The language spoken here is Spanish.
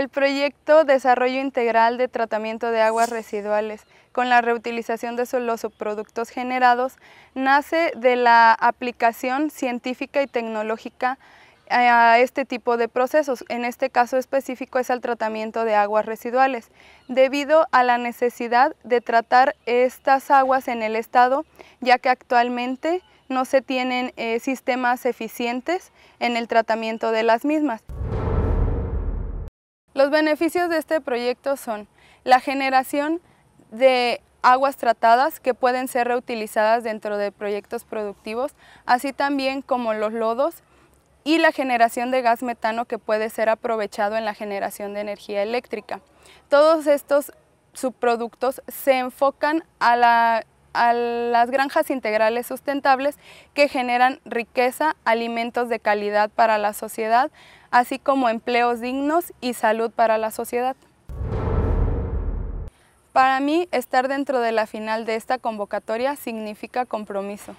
El proyecto Desarrollo Integral de Tratamiento de Aguas Residuales con la reutilización de los subproductos generados nace de la aplicación científica y tecnológica eh, a este tipo de procesos, en este caso específico es al tratamiento de aguas residuales, debido a la necesidad de tratar estas aguas en el estado, ya que actualmente no se tienen eh, sistemas eficientes en el tratamiento de las mismas. Los beneficios de este proyecto son la generación de aguas tratadas que pueden ser reutilizadas dentro de proyectos productivos, así también como los lodos y la generación de gas metano que puede ser aprovechado en la generación de energía eléctrica. Todos estos subproductos se enfocan a la a las granjas integrales sustentables que generan riqueza, alimentos de calidad para la sociedad, así como empleos dignos y salud para la sociedad. Para mí, estar dentro de la final de esta convocatoria significa compromiso.